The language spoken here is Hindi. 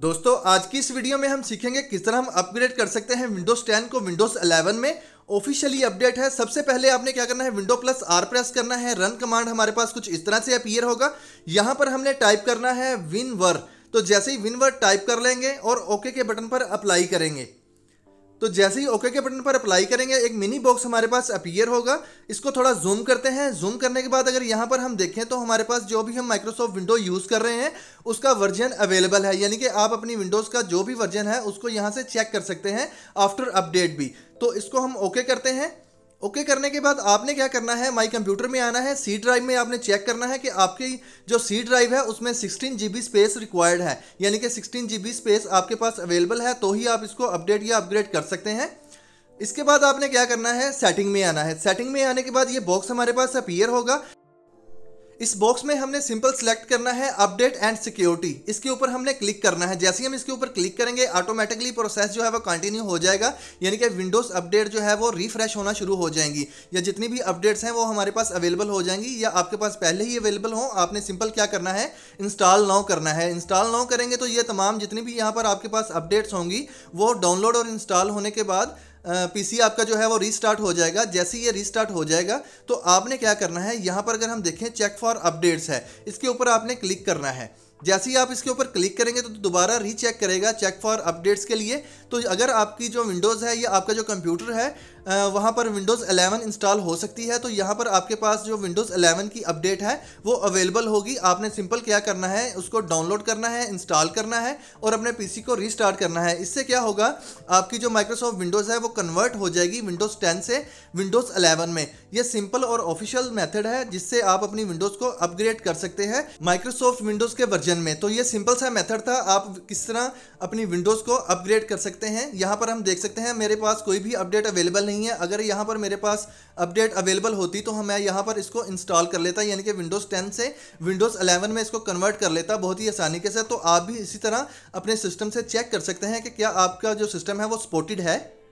दोस्तों आज की इस वीडियो में हम सीखेंगे किस तरह हम अपग्रेड कर सकते हैं विंडोज़ 10 को विंडोज़ 11 में ऑफिशियली अपडेट है सबसे पहले आपने क्या करना है विंडो प्लस आर प्रेस करना है रन कमांड हमारे पास कुछ इस तरह से अपीयर होगा यहां पर हमने टाइप करना है वर तो जैसे ही विनवर टाइप कर लेंगे और ओके के बटन पर अप्लाई करेंगे तो जैसे ही ओके के बटन पर अप्लाई करेंगे एक मिनी बॉक्स हमारे पास अपीयर होगा इसको थोड़ा जूम करते हैं जूम करने के बाद अगर यहाँ पर हम देखें तो हमारे पास जो भी हम माइक्रोसॉफ्ट विंडो यूज़ कर रहे हैं उसका वर्जन अवेलेबल है यानी कि आप अपनी विंडोज़ का जो भी वर्जन है उसको यहाँ से चेक कर सकते हैं आफ्टर अपडेट भी तो इसको हम ओके करते हैं ओके okay करने के बाद आपने क्या करना है माई कंप्यूटर में आना है सी ड्राइव में आपने चेक करना है कि आपकी जो सी ड्राइव है उसमें सिक्सटीन जी स्पेस रिक्वायर्ड है यानी कि सिक्सटीन जी स्पेस आपके पास अवेलेबल है तो ही आप इसको अपडेट या अपग्रेड कर सकते हैं इसके बाद आपने क्या करना है सेटिंग में आना है सेटिंग में आने के बाद ये बॉक्स हमारे पास अपीयर होगा इस बॉक्स में हमने सिंपल सेलेक्ट करना है अपडेट एंड सिक्योरिटी इसके ऊपर हमने क्लिक करना है जैसे ही हम इसके ऊपर क्लिक करेंगे ऑटोमेटिकली प्रोसेस जो है वो कंटिन्यू हो जाएगा यानी कि विंडोज़ अपडेट जो है वो रिफ्रेश होना शुरू हो जाएंगी या जितनी भी अपडेट्स हैं वो हमारे पास अवेलेबल हो जाएंगी या आपके पास पहले ही अवेलेबल हो आपने सिंपल क्या करना है इंस्टॉल नाउ करना है इंस्टॉल नाउ करेंगे तो ये तमाम जितनी भी यहाँ पर आपके पास अपडेट्स होंगी वो डाउनलोड और इंस्टॉल होने के बाद पीसी आपका जो है वो रीस्टार्ट हो जाएगा जैसे ही ये रीस्टार्ट हो जाएगा तो आपने क्या करना है यहाँ पर अगर हम देखें चेक फॉर अपडेट्स है इसके ऊपर आपने क्लिक करना है जैसे ही आप इसके ऊपर क्लिक करेंगे तो दोबारा रीचेक करेगा चेक फॉर अपडेट्स के लिए तो अगर आपकी जो विंडोज़ है या आपका जो कंप्यूटर है वहाँ पर विंडोज़ 11 इंस्टॉल हो सकती है तो यहाँ पर आपके पास जो विंडोज़ 11 की अपडेट है वो अवेलेबल होगी आपने सिंपल क्या करना है उसको डाउनलोड करना है इंस्टॉल करना है और अपने पी को रीस्टार्ट करना है इससे क्या होगा आपकी जो माइक्रोसॉफ्ट विंडोज़ है वो कन्वर्ट हो जाएगी विंडोज़ टेन से विंडोज़ अलेवन में ये सिंपल और ऑफिशियल मैथड है जिससे आप अपनी विंडोज़ को अपग्रेड कर सकते हैं माइक्रोसॉफ्ट विंडोज़ के वर्जन वर्जन में तो ये सिंपल सा मेथड था आप किस तरह अपनी विंडोज़ को अपग्रेड कर सकते हैं यहाँ पर हम देख सकते हैं मेरे पास कोई भी अपडेट अवेलेबल नहीं है अगर यहाँ पर मेरे पास अपडेट अवेलेबल होती तो हम मैं यहाँ पर इसको इंस्टॉल कर लेता यानी कि विंडोज़ टेन से विंडोज़ अलेवन में इसको कन्वर्ट कर लेता बहुत ही आसानी के साथ तो आप भी इसी तरह अपने सिस्टम से चेक कर सकते हैं कि क्या आपका जो सिस्टम है वो सपोर्टेड है